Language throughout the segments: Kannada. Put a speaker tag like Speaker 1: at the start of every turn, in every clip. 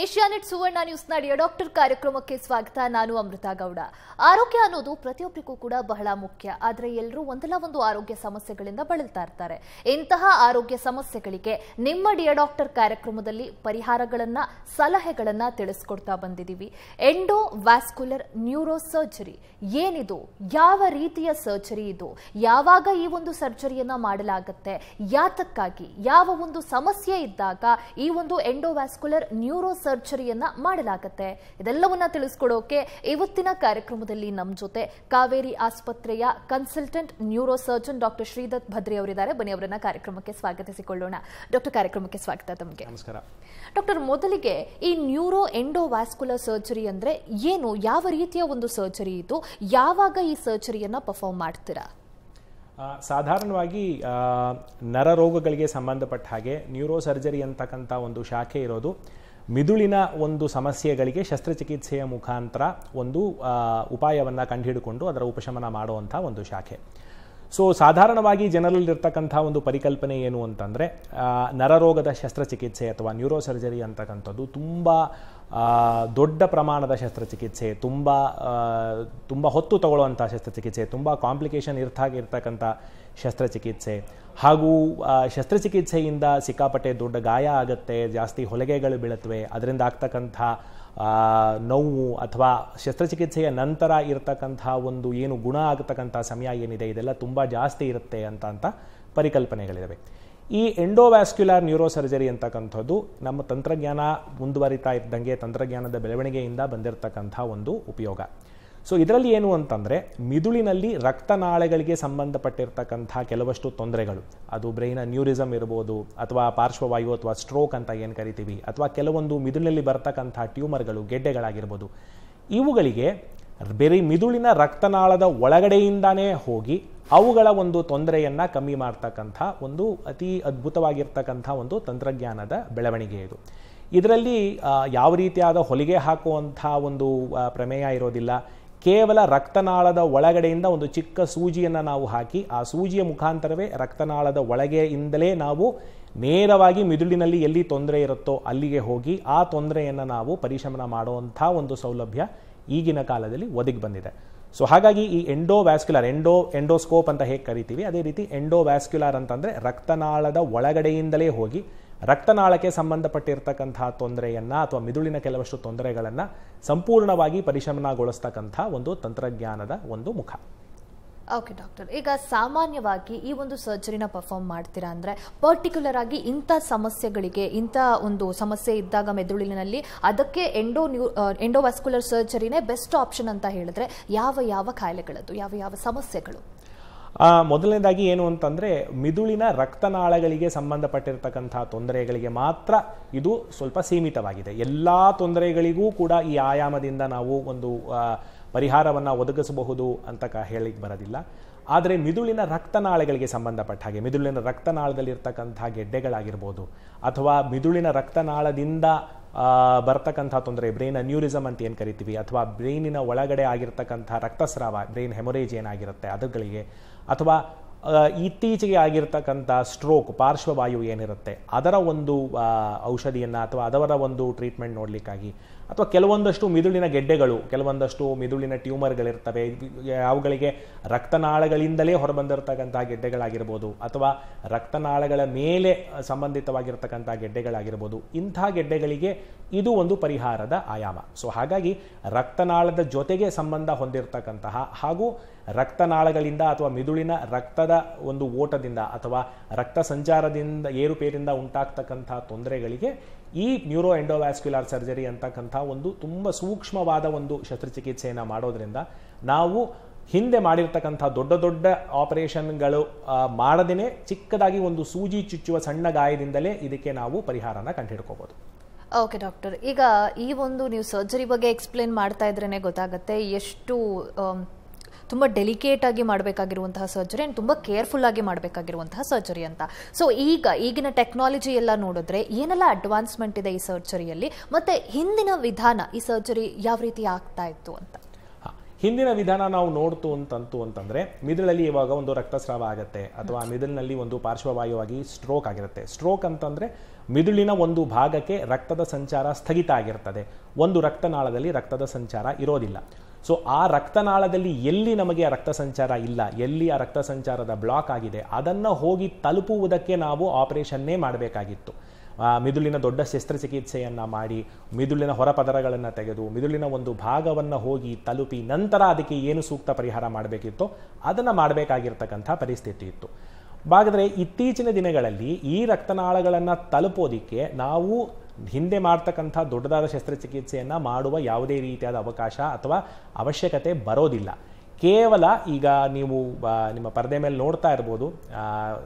Speaker 1: ಏಷ್ಯಾನೆಟ್ ಸುವರ್ಣ ನ್ಯೂಸ್ನ ಡಿಯ ಡಾಕ್ಟರ್ ಕಾರ್ಯಕ್ರಮಕ್ಕೆ ಸ್ವಾಗತ ನಾನು ಅಮೃತ ಗೌಡ ಆರೋಗ್ಯ ಅನ್ನೋದು ಪ್ರತಿಯೊಬ್ಬರಿಗೂ ಕೂಡ ಬಹಳ ಮುಖ್ಯ ಆದರೆ ಎಲ್ಲರೂ ಒಂದಲ್ಲ ಒಂದು ಆರೋಗ್ಯ ಸಮಸ್ಯೆಗಳಿಂದ ಬಳಲ್ತಾ ಇರ್ತಾರೆ ಇಂತಹ ಆರೋಗ್ಯ ಸಮಸ್ಯೆಗಳಿಗೆ ನಿಮ್ಮ ಡಿಯ ಡಾಕ್ಟರ್ ಕಾರ್ಯಕ್ರಮದಲ್ಲಿ ಪರಿಹಾರಗಳನ್ನ ಸಲಹೆಗಳನ್ನ ತಿಳಿಸ್ಕೊಡ್ತಾ ಬಂದಿದ್ದೀವಿ ಎಂಡೋ ವ್ಯಾಸ್ಕ್ಯುಲರ್ ನ್ಯೂರೋ ಸರ್ಜರಿ ಏನಿದು ಯಾವ ರೀತಿಯ ಸರ್ಜರಿ ಇದು ಯಾವಾಗ ಈ ಒಂದು ಸರ್ಜರಿಯನ್ನ ಮಾಡಲಾಗುತ್ತೆ ಯಾತಕ್ಕಾಗಿ ಯಾವ ಒಂದು ಸಮಸ್ಯೆ ಇದ್ದಾಗ ಈ ಒಂದು ಎಂಡೋವ್ಯಾಸ್ಕ್ಯುಲರ್ ನ್ಯೂರೋ ಸರ್ಜರಿಯನ್ನ ಮಾಡಲಾಗುತ್ತೆ ಇದೆಲ್ಲವನ್ನ ತಿಳಿಸ್ಕೊಡೋಕೆ ಇವತ್ತಿನ ಕಾರ್ಯಕ್ರಮದಲ್ಲಿ ನಮ್ಮ ಜೊತೆ ಕಾವೇರಿ ಆಸ್ಪತ್ರೆಯ consultant neuro surgeon doctor Sridatt Bhadri ಅವರಿದ್ದಾರೆ ಬನ್ನಿ ಅವರನ್ನ ಕಾರ್ಯಕ್ರಮಕ್ಕೆ ಸ್ವಾಗತಿಸಿಕೊಳ್ಳೋಣ ಡಾಕ್ಟರ್ ಕಾರ್ಯಕ್ರಮಕ್ಕೆ ಸ್ವಾಗತ ತಮಗೆ ನಮಸ್ಕಾರ ಡಾಕ್ಟರ್ ಮೊದಲಿಗೆ ಈ ನ್ಯೂರೋ ವ್ಯಾಸ್ಕುಲರ್ ಸರ್ಜರಿ ಅಂದ್ರೆ ಏನು ಯಾವ ರೀತಿಯ ಒಂದು ಸರ್ಜರಿ ಇದು ಯಾವಾಗ ಈ ಸರ್ಜರಿಯನ್ನ ಪರ್ಫಾರ್ಮ್ ಮಾಡ್ತೀರಾ
Speaker 2: ಸಾಧಾರಣವಾಗಿ ನರರೋಗಗಳಿಗೆ ಸಂಬಂಧಪಟ್ಟ ಹಾಗೆ ನ್ಯೂರೋ ಸರ್ಜರಿ ಅಂತಕ್ಕಂಥ ಒಂದು ಶಾಖೆ ಇರೋದು ಮಿದುಳಿನ ಒಂದು ಸಮಸ್ಯೆಗಳಿಗೆ ಶಸ್ತ್ರಚಿಕಿತ್ಸೆಯ ಮುಖಾಂತರ ಒಂದು ಉಪಾಯವನ್ನು ಕಂಡುಹಿಡಿಕೊಂಡು ಅದರ ಉಪಶಮನ ಮಾಡುವಂಥ ಒಂದು ಶಾಖೆ ಸೊ ಸಾಧಾರಣವಾಗಿ ಜನರಲ್ಲಿರ್ತಕ್ಕಂಥ ಒಂದು ಪರಿಕಲ್ಪನೆ ಏನು ಅಂತಂದರೆ ನರರೋಗದ ಶಸ್ತ್ರಚಿಕಿತ್ಸೆ ಅಥವಾ ನ್ಯೂರೋಸರ್ಜರಿ ಅಂತಕ್ಕಂಥದ್ದು ತುಂಬ ದೊಡ್ಡ ಪ್ರಮಾಣದ ಶಸ್ತ್ರಚಿಕಿತ್ಸೆ ತುಂಬ ತುಂಬ ಹೊತ್ತು ತಗೊಳ್ಳುವಂಥ ಶಸ್ತ್ರಚಿಕಿತ್ಸೆ ತುಂಬ ಕಾಂಪ್ಲಿಕೇಶನ್ ಇರ್ತಾಗಿರ್ತಕ್ಕಂಥ ಶಸ್ತ್ರಚಿಕಿತ್ಸೆ ಹಾಗೂ ಶಸ್ತ್ರಚಿಕಿತ್ಸೆಯಿಂದ ಸಿಕ್ಕಾಪಟ್ಟೆ ದೊಡ್ಡ ಗಾಯ ಆಗುತ್ತೆ ಜಾಸ್ತಿ ಹೊಲಗೆಗಳು ಬೀಳತ್ವೆ ಅದರಿಂದ ಆಗ್ತಕ್ಕಂಥ ನೋವು ಅಥವಾ ಶಸ್ತ್ರಚಿಕಿತ್ಸೆಯ ನಂತರ ಇರತಕ್ಕಂಥ ಒಂದು ಏನು ಗುಣ ಆಗತಕ್ಕಂಥ ಸಮಯ ಏನಿದೆ ಇದೆಲ್ಲ ತುಂಬ ಜಾಸ್ತಿ ಇರುತ್ತೆ ಅಂತ ಅಂತ ಪರಿಕಲ್ಪನೆಗಳಿದ್ದಾವೆ ಈ ಎಂಡೋವ್ಯಾಸ್ಕ್ಯುಲಾರ್ ಸರ್ಜರಿ ಅಂತಕ್ಕಂಥದ್ದು ನಮ್ಮ ತಂತ್ರಜ್ಞಾನ ಮುಂದುವರಿತಾ ಇದ್ದಂಗೆ ತಂತ್ರಜ್ಞಾನದ ಬೆಳವಣಿಗೆಯಿಂದ ಬಂದಿರತಕ್ಕಂಥ ಒಂದು ಉಪಯೋಗ ಸೊ ಇದರಲ್ಲಿ ಏನು ಅಂತಂದರೆ ಮಿದುಳಿನಲ್ಲಿ ರಕ್ತನಾಳಗಳಿಗೆ ಸಂಬಂಧಪಟ್ಟಿರ್ತಕ್ಕಂಥ ಕೆಲವಷ್ಟು ತೊಂದರೆಗಳು ಅದು ಬ್ರೈನ ನ್ಯೂರಿಸಮ್ ಇರ್ಬೋದು ಅಥವಾ ಪಾರ್ಶ್ವವಾಯು ಅಥವಾ ಸ್ಟ್ರೋಕ್ ಅಂತ ಏನು ಕರಿತೀವಿ ಅಥವಾ ಕೆಲವೊಂದು ಮಿದುಳಿನಲ್ಲಿ ಬರ್ತಕ್ಕಂಥ ಟ್ಯೂಮರ್ಗಳು ಗೆಡ್ಡೆಗಳಾಗಿರ್ಬೋದು ಇವುಗಳಿಗೆ ಬೇರೆ ಮಿದುಳಿನ ರಕ್ತನಾಳದ ಒಳಗಡೆಯಿಂದಾನೇ ಹೋಗಿ ಅವುಗಳ ಒಂದು ತೊಂದರೆಯನ್ನು ಕಮ್ಮಿ ಮಾಡ್ತಕ್ಕಂಥ ಒಂದು ಅತಿ ಅದ್ಭುತವಾಗಿರ್ತಕ್ಕಂಥ ಒಂದು ತಂತ್ರಜ್ಞಾನದ ಬೆಳವಣಿಗೆ ಇದು ಇದರಲ್ಲಿ ಯಾವ ರೀತಿಯಾದ ಹೊಲಿಗೆ ಹಾಕುವಂಥ ಒಂದು ಪ್ರಮೇಯ ಇರೋದಿಲ್ಲ ಕೇವಲ ರಕ್ತನಾಳದ ಒಳಗಡೆಯಿಂದ ಒಂದು ಚಿಕ್ಕ ಸೂಜಿಯನ್ನು ನಾವು ಹಾಕಿ ಆ ಸೂಜಿಯ ಮುಖಾಂತರವೇ ರಕ್ತನಾಳದ ಒಳಗೆಯಿಂದಲೇ ನಾವು ನೇರವಾಗಿ ಮಿದುಳಿನಲ್ಲಿ ಎಲ್ಲಿ ತೊಂದರೆ ಇರುತ್ತೋ ಅಲ್ಲಿಗೆ ಹೋಗಿ ಆ ತೊಂದರೆಯನ್ನು ನಾವು ಪರಿಶಮನ ಮಾಡುವಂಥ ಒಂದು ಸೌಲಭ್ಯ ಈಗಿನ ಕಾಲದಲ್ಲಿ ಒದಗಿ ಬಂದಿದೆ ಸೊ ಹಾಗಾಗಿ ಈ ವ್ಯಾಸ್ಕ್ಯುಲರ್ ಎಂಡೋ ಎಂಡೋಸ್ಕೋಪ್ ಅಂತ ಹೇಗೆ ಕರಿತೀವಿ ಅದೇ ರೀತಿ ವ್ಯಾಸ್ಕ್ಯುಲರ್ ಅಂತಂದರೆ ರಕ್ತನಾಳದ ಒಳಗಡೆಯಿಂದಲೇ ಹೋಗಿ ರಕ್ತನಾಳಕ್ಕೆ ಸಂಬಂಧಪಟ್ಟಿರ್ತಕ್ಕಂತಹ ತೊಂದರೆಯನ್ನು ಅಥವಾ ಮಿದುಳಿನ ಕೆಲವಷ್ಟು ತೊಂದರೆಗಳನ್ನು ಸಂಪೂರ್ಣವಾಗಿ ಪರಿಶಮನಗೊಳಿಸ್ತಕ್ಕಂಥ ಒಂದು ತಂತ್ರಜ್ಞಾನದ ಒಂದು ಮುಖ
Speaker 1: ಓಕೆ ಡಾಕ್ಟರ್ ಈಗ ಸಾಮಾನ್ಯವಾಗಿ ಈ ಒಂದು ಸರ್ಜರಿನ ಪರ್ಫಾರ್ಮ್ ಮಾಡ್ತೀರಾ ಅಂದರೆ ಪರ್ಟಿಕ್ಯುಲರ್ ಆಗಿ ಇಂಥ ಸಮಸ್ಯೆಗಳಿಗೆ ಇಂಥ ಒಂದು ಸಮಸ್ಯೆ ಇದ್ದಾಗ ಮೆದುಳಿನಲ್ಲಿ ಅದಕ್ಕೆ ಎಂಡೋ ನ್ಯೂ ಎಂಡೋವಾಸ್ಕ್ಯುಲರ್ ಸರ್ಜರಿನೇ ಬೆಸ್ಟ್ ಆಪ್ಷನ್ ಅಂತ ಹೇಳಿದ್ರೆ ಯಾವ ಯಾವ ಕಾಯಿಲೆಗಳದ್ದು ಯಾವ ಯಾವ ಸಮಸ್ಯೆಗಳು
Speaker 2: ಮೊದಲನೇದಾಗಿ ಏನು ಅಂತಂದರೆ ಮಿದುಳಿನ ರಕ್ತನಾಳಗಳಿಗೆ ಸಂಬಂಧಪಟ್ಟಿರ್ತಕ್ಕಂಥ ತೊಂದರೆಗಳಿಗೆ ಮಾತ್ರ ಇದು ಸ್ವಲ್ಪ ಸೀಮಿತವಾಗಿದೆ ಎಲ್ಲ ತೊಂದರೆಗಳಿಗೂ ಕೂಡ ಈ ಆಯಾಮದಿಂದ ನಾವು ಒಂದು ಪರಿಹಾರವನ್ನು ಒದಗಿಸಬಹುದು ಅಂತ ಕ ಬರೋದಿಲ್ಲ ಆದರೆ ಮಿದುಳಿನ ರಕ್ತನಾಳಗಳಿಗೆ ಸಂಬಂಧಪಟ್ಟ ಹಾಗೆ ಮಿದುಳಿನ ರಕ್ತನಾಳದಲ್ಲಿರ್ತಕ್ಕಂಥ ಗೆಡ್ಡೆಗಳಾಗಿರ್ಬೋದು ಅಥವಾ ಮಿದುಳಿನ ರಕ್ತನಾಳದಿಂದ ಬರ್ತಕ್ಕಂಥ ತೊಂದರೆ ಬ್ರೈನ್ ಅನ್ಯೂರಿಸಮ್ ಅಂತ ಏನು ಕರಿತೀವಿ ಅಥವಾ ಬ್ರೈನಿನ ಒಳಗಡೆ ಆಗಿರ್ತಕ್ಕಂಥ ರಕ್ತಸ್ರಾವ ಬ್ರೈನ್ ಹೆಮೊರೇಜ್ ಏನಾಗಿರುತ್ತೆ ಅದುಗಳಿಗೆ ಅಥವಾ ಇತ್ತೀಚೆಗೆ ಆಗಿರ್ತಕ್ಕಂಥ ಸ್ಟ್ರೋಕ್ ಪಾರ್ಶ್ವವಾಯು ಏನಿರುತ್ತೆ ಅದರ ಒಂದು ಔಷಧಿಯನ್ನು ಅಥವಾ ಅದರ ಒಂದು ಟ್ರೀಟ್ಮೆಂಟ್ ನೋಡಲಿಕ್ಕಾಗಿ ಅಥವಾ ಕೆಲವೊಂದಷ್ಟು ಮಿದುಳಿನ ಗೆಡ್ಡೆಗಳು ಕೆಲವೊಂದಷ್ಟು ಮಿದುಳಿನ ಟ್ಯೂಮರ್ಗಳಿರ್ತವೆ ಅವುಗಳಿಗೆ ರಕ್ತನಾಳಗಳಿಂದಲೇ ಹೊರಬಂದಿರತಕ್ಕಂಥ ಗೆಡ್ಡೆಗಳಾಗಿರ್ಬೋದು ಅಥವಾ ರಕ್ತನಾಳಗಳ ಮೇಲೆ ಸಂಬಂಧಿತವಾಗಿರ್ತಕ್ಕಂಥ ಗೆಡ್ಡೆಗಳಾಗಿರ್ಬೋದು ಇಂಥ ಗೆಡ್ಡೆಗಳಿಗೆ ಇದು ಒಂದು ಪರಿಹಾರದ ಆಯಾಮ ಸೊ ಹಾಗಾಗಿ ರಕ್ತನಾಳದ ಜೊತೆಗೆ ಸಂಬಂಧ ಹೊಂದಿರತಕ್ಕಂತಹ ಹಾಗೂ ರಕ್ತನಾಳಗಳಿಂದ ಅಥವಾ ಮಿದುಳಿನ ರಕ್ತದ ಒಂದು ಓಟದಿಂದ ಅಥವಾ ರಕ್ತ ಸಂಚಾರದಿಂದ ಏರುಪೇರಿಂದ ಉಂಟಾಗ್ತಕ್ಕಂಥ ತೊಂದರೆಗಳಿಗೆ ಈ ನ್ಯೂರೋ ಎಂಡೋವ್ಯಾಸ್ಕ್ಯುಲಾರ್ ಸರ್ಜರಿ ಅಂತಕ್ಕಂಥ ಒಂದು ತುಂಬ ಸೂಕ್ಷ್ಮವಾದ ಒಂದು ಶಸ್ತ್ರಚಿಕಿತ್ಸೆಯನ್ನು ಮಾಡೋದ್ರಿಂದ ನಾವು ಹಿಂದೆ ಮಾಡಿರ್ತಕ್ಕಂಥ ದೊಡ್ಡ ದೊಡ್ಡ ಆಪರೇಷನ್ಗಳು ಮಾಡದೇ ಚಿಕ್ಕದಾಗಿ ಒಂದು ಸೂಜಿ ಚುಚ್ಚುವ ಸಣ್ಣ ಗಾಯದಿಂದಲೇ ಇದಕ್ಕೆ ನಾವು ಪರಿಹಾರನ ಕಂಡುಹಿಡ್ಕೋಬಹುದು
Speaker 1: ಓಕೆ ಡಾಕ್ಟರ್ ಈಗ ಈ ಒಂದು ನೀವು ಸರ್ಜರಿ ಬಗ್ಗೆ ಎಕ್ಸ್ಪ್ಲೇನ್ ಮಾಡ್ತಾ ಇದ್ರೇ ಗೊತ್ತಾಗುತ್ತೆ ಎಷ್ಟು ತುಂಬ ಡೆಲಿಕೇಟ್ ಆಗಿ ಮಾಡಬೇಕಾಗಿರುವಂತಹ ಸರ್ಜರಿ ಆ್ಯಂಡ್ ತುಂಬ ಕೇರ್ಫುಲ್ ಆಗಿ ಮಾಡಬೇಕಾಗಿರುವಂತಹ ಸರ್ಜರಿ ಅಂತ ಸೊ ಈಗ ಈಗಿನ ಟೆಕ್ನಾಲಜಿ ಎಲ್ಲ ನೋಡಿದ್ರೆ ಏನೆಲ್ಲ ಅಡ್ವಾನ್ಸ್ಮೆಂಟ್ ಇದೆ ಈ ಸರ್ಜರಿಯಲ್ಲಿ ಮತ್ತೆ ಹಿಂದಿನ ವಿಧಾನ ಈ ಸರ್ಜರಿ ಯಾವ ರೀತಿ ಆಗ್ತಾ ಇತ್ತು ಅಂತ
Speaker 2: ಹಿಂದಿನ ವಿಧಾನ ನಾವು ನೋಡ್ತು ಅಂತಂತು ಅಂತಂದರೆ ಮಿದುಳಲ್ಲಿ ಇವಾಗ ಒಂದು ರಕ್ತಸ್ರಾವ ಆಗುತ್ತೆ ಅಥವಾ ಮಿದುಳಿನಲ್ಲಿ ಒಂದು ಪಾರ್ಶ್ವವಾಯುವಾಗಿ ಸ್ಟ್ರೋಕ್ ಆಗಿರುತ್ತೆ ಸ್ಟ್ರೋಕ್ ಅಂತಂದರೆ ಮಿದುಳಿನ ಒಂದು ಭಾಗಕ್ಕೆ ರಕ್ತದ ಸಂಚಾರ ಸ್ಥಗಿತ ಆಗಿರ್ತದೆ ಒಂದು ರಕ್ತನಾಳದಲ್ಲಿ ರಕ್ತದ ಸಂಚಾರ ಇರೋದಿಲ್ಲ ಸೊ ಆ ರಕ್ತನಾಳದಲ್ಲಿ ಎಲ್ಲಿ ನಮಗೆ ರಕ್ತ ಸಂಚಾರ ಇಲ್ಲ ಎಲ್ಲಿ ಆ ರಕ್ತ ಸಂಚಾರದ ಬ್ಲಾಕ್ ಆಗಿದೆ ಅದನ್ನು ಹೋಗಿ ತಲುಪುವುದಕ್ಕೆ ನಾವು ಆಪರೇಷನ್ನೇ ಮಾಡಬೇಕಾಗಿತ್ತು ಮಿದುಳಿನ ದೊಡ್ಡ ಶಸ್ತ್ರಚಿಕಿತ್ಸೆಯನ್ನು ಮಾಡಿ ಮಿದುಳಿನ ಹೊರಪದರಗಳನ್ನು ತೆಗೆದು ಮಿದುಳಿನ ಒಂದು ಭಾಗವನ್ನು ಹೋಗಿ ತಲುಪಿ ನಂತರ ಅದಕ್ಕೆ ಏನು ಸೂಕ್ತ ಪರಿಹಾರ ಮಾಡಬೇಕಿತ್ತು ಅದನ್ನು ಮಾಡಬೇಕಾಗಿರ್ತಕ್ಕಂಥ ಪರಿಸ್ಥಿತಿ ಇತ್ತು ಹಾಗಾದರೆ ಇತ್ತೀಚಿನ ದಿನಗಳಲ್ಲಿ ಈ ರಕ್ತನಾಳಗಳನ್ನು ತಲುಪೋದಿಕ್ಕೆ ನಾವು ಹಿಂದೆ ಮಾಡ್ತಕ್ಕಂಥ ದೊಡ್ಡದಾದ ಶಸ್ತ್ರಚಿಕಿತ್ಸೆಯನ್ನು ಮಾಡುವ ಯಾವುದೇ ರೀತಿಯಾದ ಅವಕಾಶ ಅಥವಾ ಅವಶ್ಯಕತೆ ಬರೋದಿಲ್ಲ ಕೇವಲ ಈಗ ನೀವು ನಿಮ್ಮ ಪರದೆ ಮೇಲೆ ನೋಡ್ತಾ ಇರ್ಬೋದು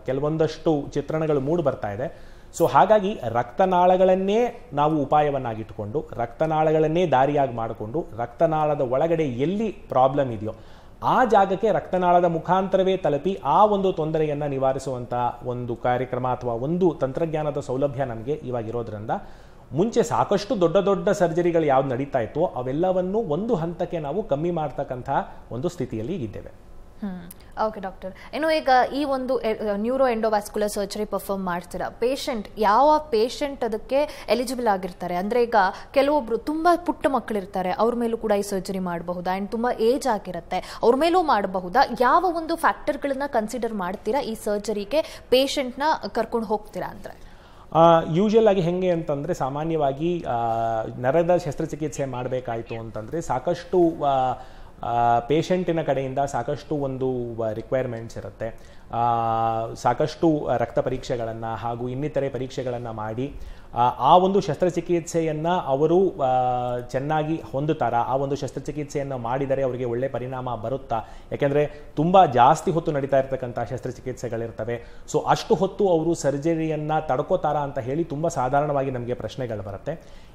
Speaker 2: ಕೆಲವೊಂದಷ್ಟು ಚಿತ್ರಣಗಳು ಮೂಡಿ ಬರ್ತಾ ಇದೆ ಸೊ ಹಾಗಾಗಿ ರಕ್ತನಾಳಗಳನ್ನೇ ನಾವು ಉಪಾಯವನ್ನಾಗಿಟ್ಟುಕೊಂಡು ರಕ್ತನಾಳಗಳನ್ನೇ ದಾರಿಯಾಗಿ ಮಾಡಿಕೊಂಡು ರಕ್ತನಾಳದ ಒಳಗಡೆ ಎಲ್ಲಿ ಪ್ರಾಬ್ಲಮ್ ಇದೆಯೋ ಆ ಜಾಗಕ್ಕೆ ರಕ್ತನಾಳದ ಮುಖಾಂತರವೇ ತಲುಪಿ ಆ ಒಂದು ತೊಂದರೆಯನ್ನು ನಿವಾರಿಸುವಂಥ ಒಂದು ಕಾರ್ಯಕ್ರಮ ಅಥವಾ ಒಂದು ತಂತ್ರಜ್ಞಾನದ ಸೌಲಭ್ಯ ನಮಗೆ ಇವಾಗಿರೋದ್ರಿಂದ ಮುಂಚೆ ಸಾಕಷ್ಟು ದೊಡ್ಡ ದೊಡ್ಡ ಸರ್ಜರಿಗಳು ಯಾವ್ದು ನಡೀತಾ ಇತ್ತು ಅವೆಲ್ಲವನ್ನು ಒಂದು ಹಂತಕ್ಕೆ ನಾವು ಕಮ್ಮಿ ಮಾಡ್ತಕ್ಕಂಥ ಒಂದು ಸ್ಥಿತಿಯಲ್ಲಿ ಇದ್ದೇವೆ
Speaker 1: ಓಕೆ ಡಾಕ್ಟರ್ ಏನು ಈಗ ಈ ಒಂದು ನ್ಯೂರೋ ಎಂಡೋವ್ಯಾಸ್ಕ್ಯುಲರ್ ಸರ್ಜರಿ ಪರ್ಫಾರ್ಮ್ ಮಾಡ್ತೀರಾ ಪೇಷಂಟ್ ಯಾವ ಪೇಷಂಟ್ ಅದಕ್ಕೆ ಎಲಿಜಿಬಲ್ ಆಗಿರ್ತಾರೆ ಅಂದರೆ ಈಗ ಕೆಲವೊಬ್ಬರು ತುಂಬ ಪುಟ್ಟ ಮಕ್ಕಳಿರ್ತಾರೆ ಅವ್ರ ಮೇಲೂ ಕೂಡ ಈ ಸರ್ಜರಿ ಮಾಡಬಹುದಾ ಆ್ಯಂಡ್ ತುಂಬ ಏಜ್ ಆಗಿರುತ್ತೆ ಅವ್ರ ಮೇಲೂ ಮಾಡಬಹುದಾ ಯಾವ ಒಂದು ಫ್ಯಾಕ್ಟರ್ಗಳನ್ನ ಕನ್ಸಿಡರ್ ಮಾಡ್ತೀರಾ ಈ ಸರ್ಜರಿಗೆ ಪೇಷಂಟ್ನ ಕರ್ಕೊಂಡು ಹೋಗ್ತೀರಾ ಅಂದರೆ
Speaker 2: ಯೂಶಲ್ ಆಗಿ ಹೆಂಗೆ ಅಂತಂದರೆ ಸಾಮಾನ್ಯವಾಗಿ ನರದ ಶಸ್ತ್ರಚಿಕಿತ್ಸೆ ಮಾಡಬೇಕಾಯಿತು ಅಂತಂದರೆ ಸಾಕಷ್ಟು ಪೇಷಂಟಿನ ಕಡೆಯಿಂದ ಸಾಕಷ್ಟು ಒಂದು ರಿಕ್ವೈರ್ಮೆಂಟ್ಸ್ ಇರುತ್ತೆ ಸಾಕಷ್ಟು ರಕ್ತ ಪರೀಕ್ಷೆಗಳನ್ನು ಹಾಗೂ ಇನ್ನಿತರೆ ಪರೀಕ್ಷೆಗಳನ್ನು ಮಾಡಿ ಆ ಒಂದು ಶಸ್ತ್ರಚಿಕಿತ್ಸೆಯನ್ನು ಅವರು ಚೆನ್ನಾಗಿ ಹೊಂದುತ್ತಾರ ಆ ಒಂದು ಶಸ್ತ್ರಚಿಕಿತ್ಸೆಯನ್ನು ಮಾಡಿದರೆ ಅವರಿಗೆ ಒಳ್ಳೆ ಪರಿಣಾಮ ಬರುತ್ತಾ ಯಾಕೆಂದರೆ ತುಂಬ ಜಾಸ್ತಿ ಹೊತ್ತು ನಡೀತಾ ಇರತಕ್ಕಂಥ ಶಸ್ತ್ರಚಿಕಿತ್ಸೆಗಳಿರ್ತವೆ ಸೊ ಅಷ್ಟು ಹೊತ್ತು ಅವರು ಸರ್ಜರಿಯನ್ನು ತಡ್ಕೋತಾರ ಅಂತ ಹೇಳಿ ತುಂಬ ಸಾಧಾರಣವಾಗಿ ನಮಗೆ ಪ್ರಶ್ನೆಗಳು ಬರುತ್ತೆ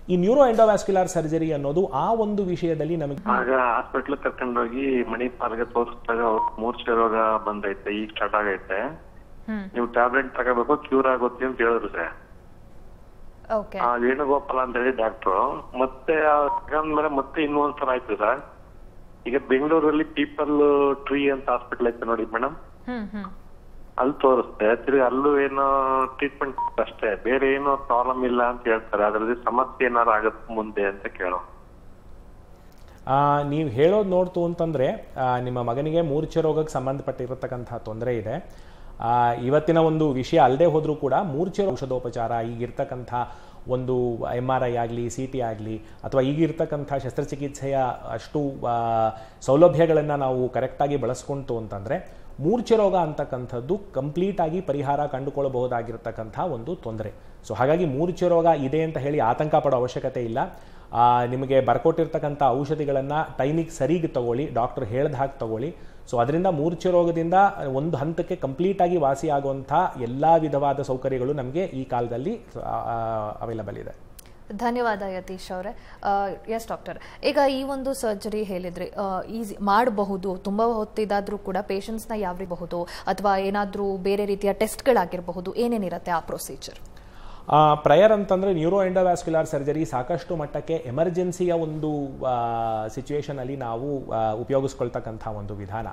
Speaker 2: ಈ ನ್ಯೂರೋ ಎಂಡೋವ್ಯಾಸ್ಕ್ಯುಲಾರ್ ಸರ್ಜರಿ ಅನ್ನೋದು ಆ ಒಂದು ವಿಷಯದಲ್ಲಿ ನಮಗೆ ಆಗ ಹಾಸ್ಪಿಟ್ಲ್ ಕರ್ಕೊಂಡೋಗಿ ಮಣಿಪಾಲ್ಗೆ ತೋರಿಸಿದಾಗ ಮೂರ್ಛೆ ರೋಗ ಬಂದೈತೆ ಈಗ ಸ್ಟಾರ್ಟ್ ಆಗೈತೆ ನೀವು ಟ್ಯಾಬ್ಲೆಟ್ ತಗೋಬೇಕು ಕ್ಯೂರ್ ಆಗುತ್ತೆ ಅಂತ ಹೇಳಿದ್ರು ಸರ್ ವೇಣುಗೋಪಾಲ ಅಂತ ಹೇಳಿ ಡಾಕ್ಟ್ರು ಮತ್ತೆ ಮೇಲೆ ಮತ್ತೆ ಸಲ ಆಯ್ತು ಸರ್ ಈಗ ಬೆಂಗಳೂರಲ್ಲಿ ಪೀಪಲ್ ಟ್ರೀ ಅಂತ ಹಾಸ್ಪಿಟಲ್ ಐತೆ ನೋಡಿ ಮೇಡಮ್ ಅಲ್ಲಿ ತೋರಿಸ್ತೆ ತಿರ್ಗಿ ಅಲ್ಲೂ ಏನು ಟ್ರೀಟ್ಮೆಂಟ್ ಅಷ್ಟೇ ಬೇರೆ ಏನು ಪ್ರಾಬ್ಲಮ್ ಇಲ್ಲ ಅಂತ ಹೇಳ್ತಾರೆ ಅದರಲ್ಲಿ ಸಮಸ್ಯೆ ಏನಾದ್ರು ಆಗುತ್ತೆ ಮುಂದೆ ಅಂತ ಕೇಳೋ ನೀವು ಹೇಳೋದು ನೋಡ್ತು ಅಂತಂದ್ರೆ ನಿಮ್ಮ ಮಗನಿಗೆ ಮೂರ್ಛೆ ರೋಗಕ್ಕೆ ಸಂಬಂಧಪಟ್ಟಿರತಕ್ಕಂತಹ ತೊಂದರೆ ಇದೆ ಇವತ್ತಿನ ಒಂದು ವಿಷಯ ಅಲ್ಲದೆ ಹೋದರೂ ಕೂಡ ಮೂರ್ಛೆ ಔಷಧೋಪಚಾರ ಈಗಿರ್ತಕ್ಕಂಥ ಒಂದು ಎಮ್ ಆರ್ ಐ ಆಗಲಿ ಸಿ ಟಿ ಆಗಲಿ ಅಥವಾ ಈಗಿರ್ತಕ್ಕಂಥ ಶಸ್ತ್ರಚಿಕಿತ್ಸೆಯ ಅಷ್ಟು ಸೌಲಭ್ಯಗಳನ್ನು ನಾವು ಕರೆಕ್ಟಾಗಿ ಬಳಸ್ಕೊಂತು ಅಂತಂದರೆ ಮೂರ್ಛೆ ರೋಗ ಅಂತಕ್ಕಂಥದ್ದು ಕಂಪ್ಲೀಟಾಗಿ ಪರಿಹಾರ ಕಂಡುಕೊಳ್ಳಬಹುದಾಗಿರ್ತಕ್ಕಂಥ ಒಂದು ತೊಂದರೆ ಸೊ ಹಾಗಾಗಿ ಮೂರ್ಛೆ ರೋಗ ಇದೆ ಅಂತ ಹೇಳಿ ಆತಂಕ ಪಡೋ ಅವಶ್ಯಕತೆ ಇಲ್ಲ ನಿಮಗೆ ಬರ್ಕೊಟ್ಟಿರ್ತಕ್ಕಂಥ ಔಷಧಿಗಳನ್ನು ಟೈಮಿಗೆ ಸರಿಗೆ ತಗೊಳ್ಳಿ ಡಾಕ್ಟರ್ ಹೇಳ್ದ ಹಾಗೆ ತಗೊಳ್ಳಿ ಸೊ ಅದರಿಂದ ಮೂರ್ಛೆ ರೋಗದಿಂದ ಒಂದು ಹಂತಕ್ಕೆ ಕಂಪ್ಲೀಟಾಗಿ ವಾಸಿಯಾಗುವಂಥ ಎಲ್ಲ ವಿಧವಾದ ಸೌಕರ್ಯಗಳು ನಮಗೆ ಈ ಕಾಲದಲ್ಲಿ
Speaker 1: ಅವೈಲಬಲ್ ಇದೆ ಧನ್ಯವಾದ ಯತೀಶ್ ಅವರೇ ಎಸ್ ಡಾಕ್ಟರ್ ಈಗ ಈ ಒಂದು ಸರ್ಜರಿ ಹೇಳಿದ್ರಿ ಈಸಿ ಮಾಡಬಹುದು ತುಂಬ ಹೊತ್ತಿದಾದರೂ ಕೂಡ ಪೇಷಂಟ್ಸ್ನ ಯಾವ ರೀಬಹುದು ಅಥವಾ ಏನಾದರೂ ಬೇರೆ ರೀತಿಯ ಟೆಸ್ಟ್ಗಳಾಗಿರಬಹುದು ಏನೇನಿರುತ್ತೆ ಆ ಪ್ರೊಸೀಜರ್
Speaker 2: ಪ್ರಯರ್ ಅಂತಂದರೆ ನ್ಯೂರೋ ಎಂಡೋವ್ಯಾಸ್ಕ್ಯುಲಾರ್ ಸರ್ಜರಿ ಸಾಕಷ್ಟು ಮಟ್ಟಕ್ಕೆ ಎಮರ್ಜೆನ್ಸಿಯ ಒಂದು ಸಿಚುವೇಷನಲ್ಲಿ ನಾವು ಉಪಯೋಗಿಸ್ಕೊಳ್ತಕ್ಕಂಥ ಒಂದು ವಿಧಾನ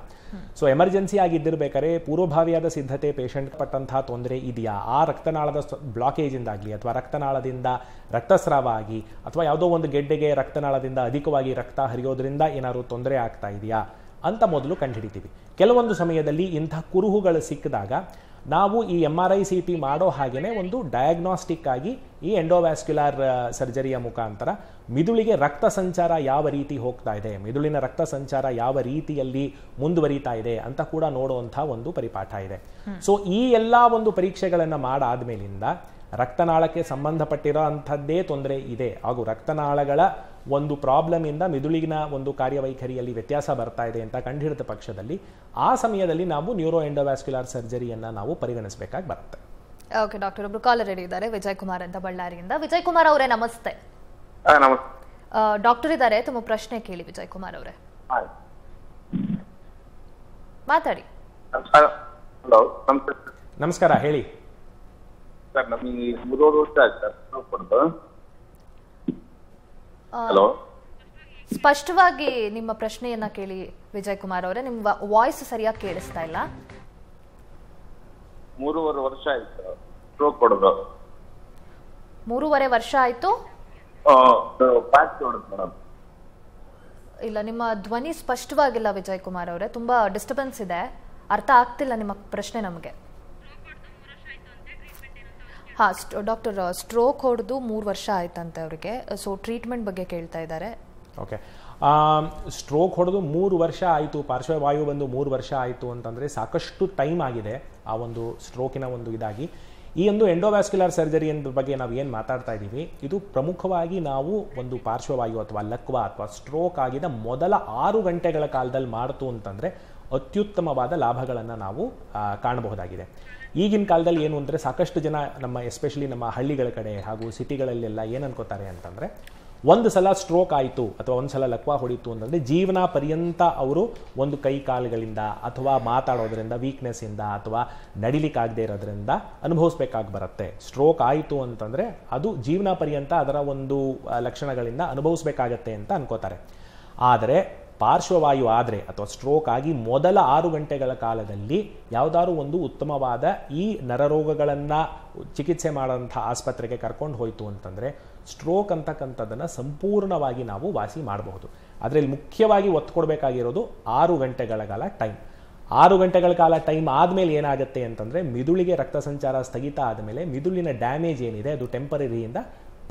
Speaker 2: ಸೊ ಎಮರ್ಜೆನ್ಸಿ ಆಗಿದ್ದಿರಬೇಕಾದ್ರೆ ಪೂರ್ವಭಾವಿಯಾದ ಸಿದ್ಧತೆ ಪೇಷಂಟ್ ಪಟ್ಟಂತಹ ತೊಂದರೆ ಇದೆಯಾ ಆ ರಕ್ತನಾಳದ ಬ್ಲಾಕೇಜಿಂದಾಗಲಿ ಅಥವಾ ರಕ್ತನಾಳದಿಂದ ರಕ್ತಸ್ರಾವ ಆಗಿ ಅಥವಾ ಯಾವುದೋ ಒಂದು ಗೆಡ್ಡೆಗೆ ರಕ್ತನಾಳದಿಂದ ಅಧಿಕವಾಗಿ ರಕ್ತ ಹರಿಯೋದ್ರಿಂದ ಏನಾದರೂ ತೊಂದರೆ ಆಗ್ತಾ ಇದೆಯಾ ಅಂತ ಮೊದಲು ಕಂಡುಹಿಡಿತೀವಿ ಕೆಲವೊಂದು ಸಮಯದಲ್ಲಿ ಇಂಥ ಕುರುಹುಗಳು ಸಿಕ್ಕಿದಾಗ ನಾವು ಈ M R I C T ಮಾಡೋ ಹಾಗೆಯೇ ಒಂದು ಡಯಾಗ್ನೋಸ್ಟಿಕ್ ಆಗಿ ಈ ಎಂಡೋವ್ಯಾಸ್ಕ್ಯುಲಾರ್ ಸರ್ಜರಿಯ ಮುಖಾಂತರ ಮಿದುಳಿಗೆ ರಕ್ತ ಸಂಚಾರ ಯಾವ ರೀತಿ ಹೋಗ್ತಾ ಇದೆ ಮಿದುಳಿನ ರಕ್ತ ಸಂಚಾರ ಯಾವ ರೀತಿಯಲ್ಲಿ ಮುಂದುವರಿತಾ ಇದೆ ಅಂತ ಕೂಡ ನೋಡುವಂತಹ ಒಂದು ಪರಿಪಾಠ ಇದೆ ಸೊ ಈ ಎಲ್ಲ ಒಂದು ಪರೀಕ್ಷೆಗಳನ್ನು ಮಾಡಾದ್ಮೇಲಿಂದ ರಕ್ತನಾಳಕ್ಕೆ ಸಂಬಂಧಪಟ್ಟಿರೋ ಅಂಥದ್ದೇ ತೊಂದರೆ ಇದೆ ಹಾಗೂ ರಕ್ತನಾಳಗಳ ಒಂದು ಪ್ರಾಬ್ಲಮಿಂದ ಮಿದುಳಿನ ಒಂದು ಕಾರ್ಯವೈಖರಿಯಲ್ಲಿ ವ್ಯತ್ಯಾಸ ಬರ್ತಾ ಇದೆ ಅಂತ ಕಂಡುಹಿಡಿದ ಪಕ್ಷದಲ್ಲಿ ಆ ಸಮಯದಲ್ಲಿ ನಾವು ನ್ಯೂರೋ ಎಂಡೋವ್ಯಾಸ್ಕ್ಯುಲಾರ್ ಸರ್ಜರಿಯನ್ನ ನಾವು ಪರಿಗಣಿಸಬೇಕಾಗಿ ಬರುತ್ತೆ
Speaker 1: ಓಕೆ ಡಾಕ್ಟರ್ ಒಬ್ರು ರೆಡಿ ಇದ್ದಾರೆ ವಿಜಯ್ ಕುಮಾರ್ ಅಂತ ಬಳ್ಳಾರಿಯಿಂದ ವಿಜಯ್ ಕುಮಾರ್ ಅವರೇ ನಮಸ್ತೆ ಡಾಕ್ಟರ್ ಇದ್ದಾರೆ ತುಂಬ ಪ್ರಶ್ನೆ ಕೇಳಿ ವಿಜಯ್ ಕುಮಾರ್ ಅವರೇ ಮಾತಾಡಿ
Speaker 2: ನಮಸ್ಕಾರ ಹೇಳಿ ಸರ್ ನಮಗೆ ಮೂರು ವರ್ಷ ಆಯ್ತು ಸರ್
Speaker 1: ಸ್ಪಷ್ಟವಾಗಿ ನಿಮ್ಮ ಪ್ರಶ್ನೆಯನ್ನ ಕೇಳಿ ವಿಜಯ್ ಕುಮಾರ್ ಅವರೇ ನಿಮ್ಮ ವಾಯ್ಸ್ ಸರಿಯಾಗಿ ಕೇಳಿಸ್ತಾ ಇಲ್ಲ
Speaker 2: ಮೂರುವರೆ ವರ್ಷ ಆಯ್ತು ಸ್ಟ್ರೋಕ್
Speaker 1: ಮೂರುವರೆ ವರ್ಷ ಆಯ್ತು ಇಲ್ಲ ನಿಮ್ಮ ಧ್ವನಿ ಸ್ಪಷ್ಟವಾಗಿಲ್ಲ ವಿಜಯ್ ಕುಮಾರ್ ಅವರೇ ತುಂಬಾ ಡಿಸ್ಟರ್ಬೆನ್ಸ್ ಇದೆ ಅರ್ಥ ಆಗ್ತಿಲ್ಲ ನಿಮ್ಮ ಪ್ರಶ್ನೆ ನಮಗೆ ಹಾಂ ಡಾಕ್ಟರ್ ಸ್ಟ್ರೋಕ್ ಹೊಡೆದು ಮೂರು ವರ್ಷ ಆಯ್ತಂತೆ ಅವರಿಗೆ ಸೊ ಟ್ರೀಟ್ಮೆಂಟ್ ಬಗ್ಗೆ ಕೇಳ್ತಾ ಇದ್ದಾರೆ
Speaker 2: ಓಕೆ ಸ್ಟ್ರೋಕ್ ಹೊಡೆದು ಮೂರು ವರ್ಷ ಆಯಿತು ಪಾರ್ಶ್ವವಾಯು ಬಂದು ಮೂರು ವರ್ಷ ಆಯಿತು ಅಂತಂದರೆ ಸಾಕಷ್ಟು ಟೈಮ್ ಆಗಿದೆ ಆ ಒಂದು ಸ್ಟ್ರೋಕಿನ ಒಂದು ಇದಾಗಿ ಈ ಒಂದು ಎಂಡೋವ್ಯಾಸ್ಕ್ಯುಲರ್ ಸರ್ಜರಿ ಎಂಬ ಬಗ್ಗೆ ನಾವು ಏನು ಮಾತಾಡ್ತಾ ಇದ್ದೀವಿ ಇದು ಪ್ರಮುಖವಾಗಿ ನಾವು ಒಂದು ಪಾರ್ಶ್ವವಾಯು ಅಥವಾ ಲಕ್ವ ಅಥವಾ ಸ್ಟ್ರೋಕ್ ಆಗಿದ ಮೊದಲ ಆರು ಗಂಟೆಗಳ ಕಾಲದಲ್ಲಿ ಮಾಡಿತು ಅಂತಂದರೆ ಅತ್ಯುತ್ತಮವಾದ ಲಾಭಗಳನ್ನು ನಾವು ಕಾಣಬಹುದಾಗಿದೆ ಈಗಿನ ಕಾಲದಲ್ಲಿ ಏನು ಅಂದರೆ ಸಾಕಷ್ಟು ಜನ ನಮ್ಮ ಎಸ್ಪೆಷಲಿ ನಮ್ಮ ಹಳ್ಳಿಗಳ ಕಡೆ ಹಾಗೂ ಸಿಟಿಗಳಲ್ಲೆಲ್ಲ ಏನು ಅನ್ಕೋತಾರೆ ಅಂತಂದರೆ ಒಂದು ಸಲ ಸ್ಟ್ರೋಕ್ ಆಯಿತು ಅಥವಾ ಒಂದು ಸಲ ಲಕ್ವಾ ಹೊಡಿತು ಅಂತಂದರೆ ಜೀವನ ಪರ್ಯಂತ ಅವರು ಒಂದು ಕೈ ಕಾಲುಗಳಿಂದ ಅಥವಾ ಮಾತಾಡೋದ್ರಿಂದ ವೀಕ್ನೆಸ್ಸಿಂದ ಅಥವಾ ನಡಿಲಿಕ್ಕಾಗದೇ ಇರೋದ್ರಿಂದ ಅನುಭವಿಸ್ಬೇಕಾಗಿ ಬರುತ್ತೆ ಸ್ಟ್ರೋಕ್ ಆಯಿತು ಅಂತಂದರೆ ಅದು ಜೀವನ ಪರ್ಯಂತ ಅದರ ಒಂದು ಲಕ್ಷಣಗಳಿಂದ ಅನುಭವಿಸ್ಬೇಕಾಗತ್ತೆ ಅಂತ ಅನ್ಕೋತಾರೆ ಆದರೆ ಪಾರ್ಶ್ವವಾಯು ಆದರೆ ಅಥವಾ ಸ್ಟ್ರೋಕ್ ಆಗಿ ಮೊದಲ ಆರು ಗಂಟೆಗಳ ಕಾಲದಲ್ಲಿ ಯಾವುದಾದ್ರು ಒಂದು ಉತ್ತಮವಾದ ಈ ನರರೋಗಗಳನ್ನು ಚಿಕಿತ್ಸೆ ಮಾಡೋಂಥ ಆಸ್ಪತ್ರೆಗೆ ಕರ್ಕೊಂಡು ಹೋಯಿತು ಅಂತಂದರೆ ಸ್ಟ್ರೋಕ್ ಅಂತಕ್ಕಂಥದ್ದನ್ನು ಸಂಪೂರ್ಣವಾಗಿ ನಾವು ವಾಸಿ ಮಾಡಬಹುದು ಅದರಲ್ಲಿ ಮುಖ್ಯವಾಗಿ ಒತ್ತು ಕೊಡಬೇಕಾಗಿರೋದು ಆರು ಗಂಟೆಗಳ ಕಾಲ ಟೈಮ್ ಆರು ಗಂಟೆಗಳ ಕಾಲ ಟೈಮ್ ಆದಮೇಲೆ ಏನಾಗುತ್ತೆ ಅಂತಂದರೆ ಮಿದುಳಿಗೆ ರಕ್ತ ಸಂಚಾರ ಸ್ಥಗಿತ ಆದಮೇಲೆ ಮಿದುಳಿನ ಡ್ಯಾಮೇಜ್ ಏನಿದೆ ಅದು ಟೆಂಪರರಿಯಿಂದ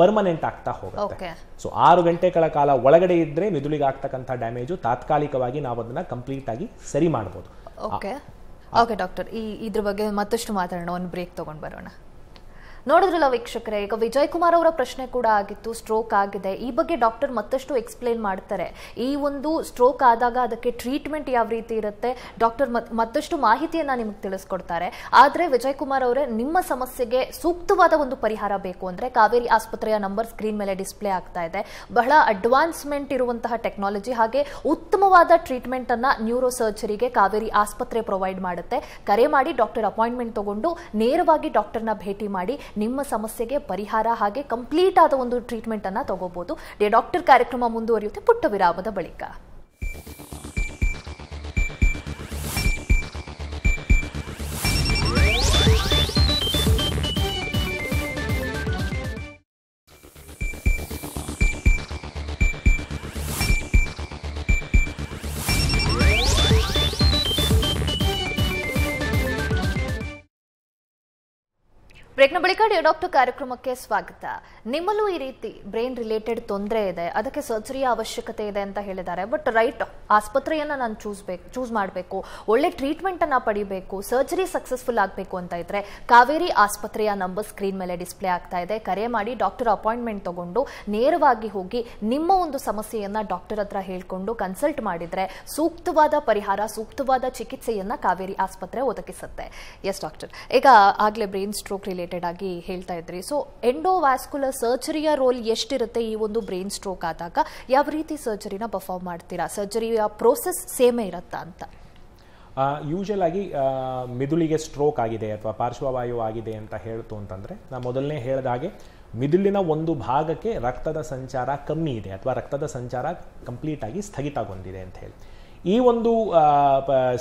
Speaker 2: ಪರ್ಮನೆಂಟ್ ಆಗ್ತಾ ಹೋಗುತ್ತೆ ಸೊ ಆರು ಗಂಟೆಗಳ ಕಾಲ ಒಳಗಡೆ ಇದ್ರೆ ಮಿದುಳಿಗೆ ಆಗ್ತಕ್ಕಂಥ ಡ್ಯಾಮೇಜು ತಾತ್ಕಾಲಿಕವಾಗಿ ನಾವು ಅದನ್ನ ಕಂಪ್ಲೀಟ್ ಆಗಿ ಸರಿ ಮಾಡ್ಬೋದು
Speaker 1: ಓಕೆ ಓಕೆ ಡಾಕ್ಟರ್ ಈ ಇದ್ರ ಬಗ್ಗೆ ಮತ್ತಷ್ಟು ಮಾತಾಡೋಣ ಒಂದು ಬ್ರೇಕ್ ತಗೊಂಡ್ ಬರೋಣ ನೋಡಿದ್ರಲ್ಲ ವೀಕ್ಷಕರೇ ಈಗ ವಿಜಯ್ ಕುಮಾರ್ ಅವರ ಪ್ರಶ್ನೆ ಕೂಡ ಆಗಿತ್ತು ಸ್ಟ್ರೋಕ್ ಆಗಿದೆ ಈ ಬಗ್ಗೆ ಡಾಕ್ಟರ್ ಮತ್ತಷ್ಟು ಎಕ್ಸ್ಪ್ಲೇನ್ ಮಾಡ್ತಾರೆ ಈ ಒಂದು ಸ್ಟ್ರೋಕ್ ಆದಾಗ ಅದಕ್ಕೆ ಟ್ರೀಟ್ಮೆಂಟ್ ಯಾವ ರೀತಿ ಇರುತ್ತೆ ಡಾಕ್ಟರ್ ಮತ್ತಷ್ಟು ಮಾಹಿತಿಯನ್ನು ನಿಮಗೆ ತಿಳಿಸ್ಕೊಡ್ತಾರೆ ಆದರೆ ವಿಜಯ್ ಕುಮಾರ್ ಅವರೇ ನಿಮ್ಮ ಸಮಸ್ಯೆಗೆ ಸೂಕ್ತವಾದ ಒಂದು ಪರಿಹಾರ ಬೇಕು ಅಂದರೆ ಕಾವೇರಿ ಆಸ್ಪತ್ರೆಯ ನಂಬರ್ ಸ್ಕ್ರೀನ್ ಮೇಲೆ ಡಿಸ್ಪ್ಲೇ ಆಗ್ತಾ ಇದೆ ಬಹಳ ಅಡ್ವಾನ್ಸ್ಮೆಂಟ್ ಇರುವಂತಹ ಟೆಕ್ನಾಲಜಿ ಹಾಗೆ ಉತ್ತಮವಾದ ಟ್ರೀಟ್ಮೆಂಟನ್ನು ನ್ಯೂರೋ ಸರ್ಜರಿಗೆ ಕಾವೇರಿ ಆಸ್ಪತ್ರೆ ಪ್ರೊವೈಡ್ ಮಾಡುತ್ತೆ ಕರೆ ಮಾಡಿ ಡಾಕ್ಟರ್ ಅಪಾಯಿಂಟ್ಮೆಂಟ್ ತಗೊಂಡು ನೇರವಾಗಿ ಡಾಕ್ಟರ್ನ ಭೇಟಿ ಮಾಡಿ ನಿಮ್ಮ ಸಮಸ್ಯೆಗೆ ಪರಿಹಾರ ಹಾಗೆ ಕಂಪ್ಲೀಟ್ ಆದ ಒಂದು ಟ್ರೀಟ್ಮೆಂಟ್ ತಗೋಬೋದು ತಗೋಬಹುದು ಡಾಕ್ಟರ್ ಕಾರ್ಯಕ್ರಮ ಮುಂದುವರಿಯುತ್ತೆ ಪುಟ್ಟ ವಿರಾಮದ ಬಳಿಕ ಬ್ರೇಕ್ನ ಬಳಿಕ ಡಿಯೋ ಡಾಕ್ಟರ್ ಕಾರ್ಯಕ್ರಮಕ್ಕೆ ಸ್ವಾಗತ ನಿಮ್ಮಲ್ಲೂ ಈ ರೀತಿ ಬ್ರೈನ್ ರಿಲೇಟೆಡ್ ತೊಂದರೆ ಇದೆ ಅದಕ್ಕೆ ಸರ್ಜರಿಯ ಅವಶ್ಯಕತೆ ಇದೆ ಅಂತ ಹೇಳಿದ್ದಾರೆ ಬಟ್ ರೈಟ್ ಆಸ್ಪತ್ರೆಯನ್ನು ನಾನು ಚೂಸ್ ಬೇಕು ಚೂಸ್ ಮಾಡಬೇಕು ಒಳ್ಳೆ ಟ್ರೀಟ್ಮೆಂಟನ್ನು ಪಡಿಬೇಕು ಸರ್ಜರಿ ಸಕ್ಸಸ್ಫುಲ್ ಆಗಬೇಕು ಅಂತ ಇದ್ರೆ ಕಾವೇರಿ ಆಸ್ಪತ್ರೆಯ ನಂಬರ್ ಸ್ಕ್ರೀನ್ ಮೇಲೆ ಡಿಸ್ಪ್ಲೇ ಆಗ್ತಾ ಇದೆ ಕರೆ ಮಾಡಿ ಡಾಕ್ಟರ್ ಅಪಾಯಿಂಟ್ಮೆಂಟ್ ತಗೊಂಡು ನೇರವಾಗಿ ಹೋಗಿ ನಿಮ್ಮ ಒಂದು ಸಮಸ್ಯೆಯನ್ನ ಡಾಕ್ಟರ್ ಹತ್ರ ಹೇಳಿಕೊಂಡು ಕನ್ಸಲ್ಟ್ ಮಾಡಿದ್ರೆ ಸೂಕ್ತವಾದ ಪರಿಹಾರ ಸೂಕ್ತವಾದ ಚಿಕಿತ್ಸೆಯನ್ನ ಕಾವೇರಿ ಆಸ್ಪತ್ರೆ ಒದಗಿಸುತ್ತೆ ಎಸ್ ಡಾಕ್ಟರ್ ಈಗ ಆಗ್ಲೇ ಬ್ರೈನ್ ಸ್ಟ್ರೋಕ್ ರಿಲೇಟೆಡ್ ರಿಲೇಟೆಡ್ ಆಗಿ ಹೇಳ್ತಾ ಇದ್ರಿ ಸೊ ಎಂಡೋವ್ಯಾಸ್ಕುಲರ್ ಸರ್ಜರಿಯ ರೋಲ್ ಎಷ್ಟಿರುತ್ತೆ ಈ ಒಂದು ಬ್ರೈನ್ ಸ್ಟ್ರೋಕ್ ಆದಾಗ ಯಾವ ರೀತಿ ಸರ್ಜರಿನ ಪರ್ಫಾರ್ಮ್ ಮಾಡ್ತೀರಾ ಸರ್ಜರಿಯ ಪ್ರೋಸೆಸ್ ಸೇಮೇ ಇರುತ್ತಾ ಅಂತ
Speaker 2: ಯೂಶಲ್ ಆಗಿ ಮಿದುಳಿಗೆ ಸ್ಟ್ರೋಕ್ ಆಗಿದೆ ಅಥವಾ ಪಾರ್ಶ್ವವಾಯು ಆಗಿದೆ ಅಂತ ಹೇಳ್ತು ಅಂತಂದ್ರೆ ನಾ ಮೊದಲನೇ ಹೇಳಿದ ಹಾಗೆ ಮಿದುಳಿನ ಒಂದು ಭಾಗಕ್ಕೆ ರಕ್ತದ ಸಂಚಾರ ಕಮ್ಮಿ ಇದೆ ಅಥವಾ ರಕ್ತದ ಸಂಚಾರ ಆಗಿ ಸ್ಥಗಿತಗೊಂಡಿದೆ ಅಂತ ಹೇಳಿ ಈ ಒಂದು